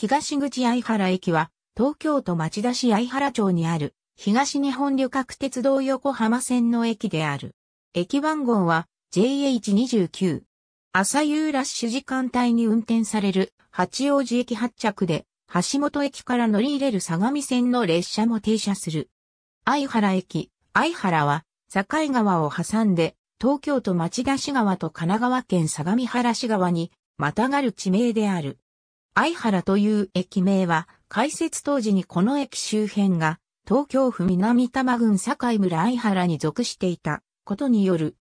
東口相原駅は、東京都町田市相原町にある、東日本旅客鉄道横浜線の駅である。駅番号は JH29。朝夕ラッシュ時間帯に運転される八王子駅発着で、橋本駅から乗り入れる相模線の列車も停車する。相原駅、相原は、境川を挟んで、東京都町田市川と神奈川県相模原市川に、またがる地名である。相原という駅名は、開設当時にこの駅周辺が、東京府南多摩郡境村相原に属していたことによる。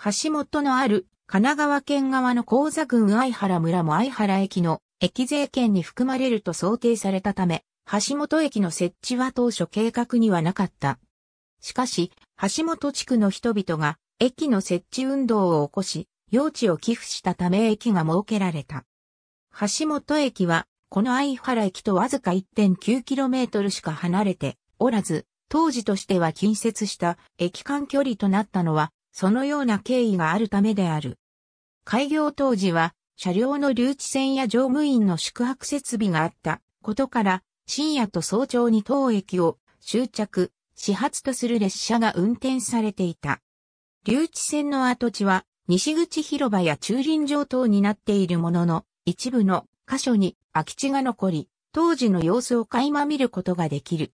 橋本のある神奈川県側の高座郡相原村も相原駅の駅税圏に含まれると想定されたため、橋本駅の設置は当初計画にはなかった。しかし、橋本地区の人々が駅の設置運動を起こし、用地を寄付したため駅が設けられた。橋本駅は、この相原駅とわずか 1.9km しか離れておらず、当時としては近接した駅間距離となったのは、そのような経緯があるためである。開業当時は、車両の留置線や乗務員の宿泊設備があったことから、深夜と早朝に当駅を終着、始発とする列車が運転されていた。留置線の跡地は、西口広場や駐輪場等になっているものの、一部の箇所に空き地が残り、当時の様子を垣間見ることができる。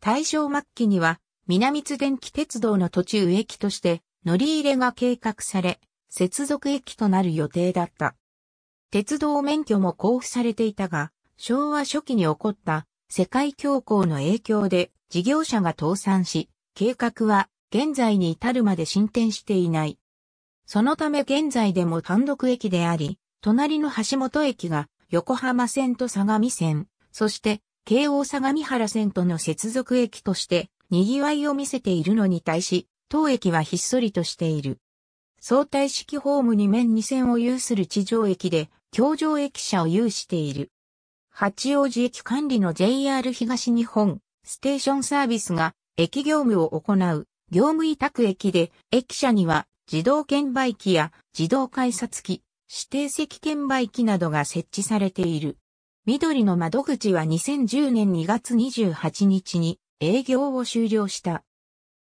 大正末期には、南津電気鉄道の途中駅として乗り入れが計画され、接続駅となる予定だった。鉄道免許も交付されていたが、昭和初期に起こった世界恐慌の影響で事業者が倒産し、計画は現在に至るまで進展していない。そのため現在でも単独駅であり、隣の橋本駅が横浜線と相模線、そして京王相模原線との接続駅として賑わいを見せているのに対し、当駅はひっそりとしている。相対式ホームに面2線を有する地上駅で、京上駅舎を有している。八王子駅管理の JR 東日本ステーションサービスが駅業務を行う業務委託駅で、駅舎には自動券売機や自動改札機、指定席券売機などが設置されている。緑の窓口は2010年2月28日に営業を終了した。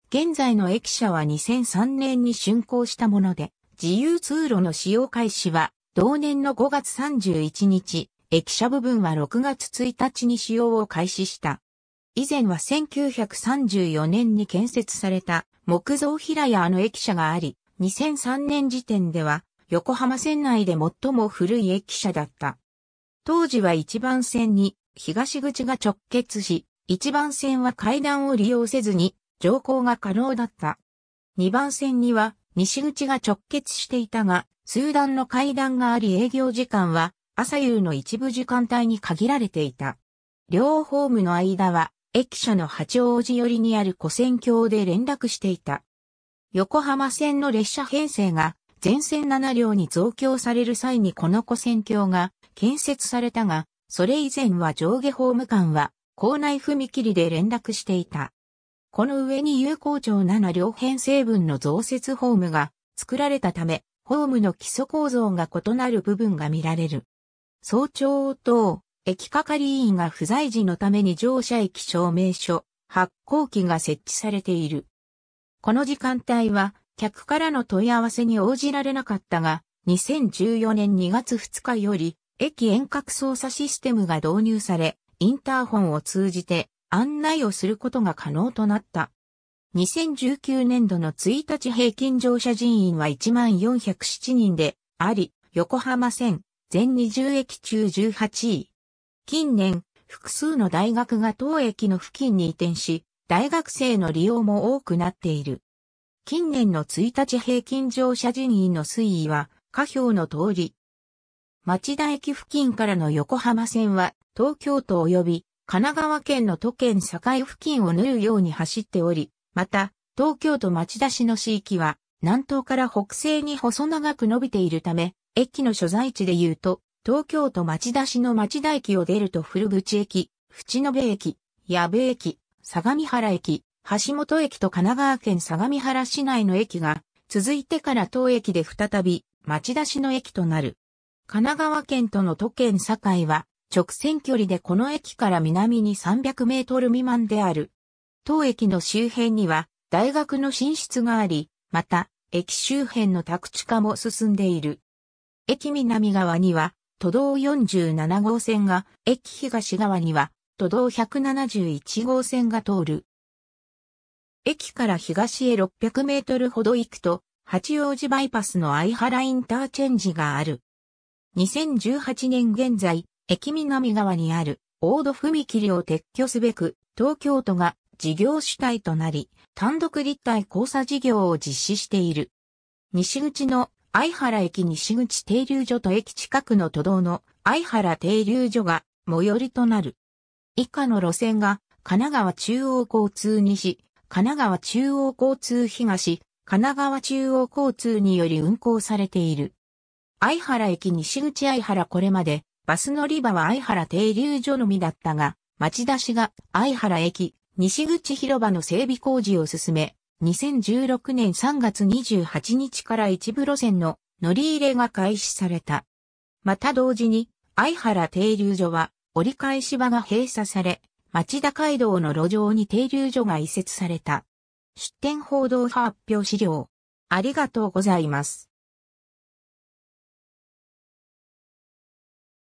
現在の駅舎は2003年に竣工したもので、自由通路の使用開始は同年の5月31日、駅舎部分は6月1日に使用を開始した。以前は1934年に建設された木造平屋の駅舎があり、2003年時点では横浜線内で最も古い駅舎だった。当時は一番線に東口が直結し、一番線は階段を利用せずに乗降が可能だった。二番線には西口が直結していたが、数段の階段があり営業時間は朝夕の一部時間帯に限られていた。両ホームの間は駅舎の八王子寄りにある古線橋で連絡していた。横浜線の列車編成が全線7両に増強される際にこの古線橋が建設されたが、それ以前は上下ホーム間は校内踏切で連絡していた。この上に有効町7両編成分の増設ホームが作られたため、ホームの基礎構造が異なる部分が見られる。早朝等、駅係員が不在時のために乗車駅証明書、発行機が設置されている。この時間帯は客からの問い合わせに応じられなかったが、2014年2月2日より、駅遠隔操作システムが導入され、インターホンを通じて案内をすることが可能となった。2019年度の1日平均乗車人員は1407人であり、横浜線全20駅中18位。近年、複数の大学が当駅の付近に移転し、大学生の利用も多くなっている。近年の1日平均乗車人員の推移は、下表の通り。町田駅付近からの横浜線は、東京都及び神奈川県の都県境付近を縫うように走っており、また、東京都町田市の市域は、南東から北西に細長く伸びているため、駅の所在地で言うと、東京都町田市の町田駅を出ると古口駅、淵野駅、矢部駅、相模原駅、橋本駅と神奈川県相模原市内の駅が、続いてから当駅で再び、町田市の駅となる。神奈川県との都県境は、直線距離でこの駅から南に300メートル未満である。当駅の周辺には、大学の進出があり、また、駅周辺の宅地化も進んでいる。駅南側には、都道47号線が、駅東側には、都道171号線が通る。駅から東へ600メートルほど行くと、八王子バイパスの相原インターチェンジがある。2018年現在、駅南側にある大戸踏切を撤去すべく、東京都が事業主体となり、単独立体交差事業を実施している。西口の相原駅西口停留所と駅近くの都道の相原停留所が最寄りとなる。以下の路線が神奈川中央交通西、神奈川中央交通東、神奈川中央交通により運行されている。愛原駅西口愛原これまで、バス乗り場は愛原停留所のみだったが、町田市が愛原駅西口広場の整備工事を進め、2016年3月28日から一部路線の乗り入れが開始された。また同時に、愛原停留所は折り返し場が閉鎖され、町田街道の路上に停留所が移設された。出展報道発表資料。ありがとうございます。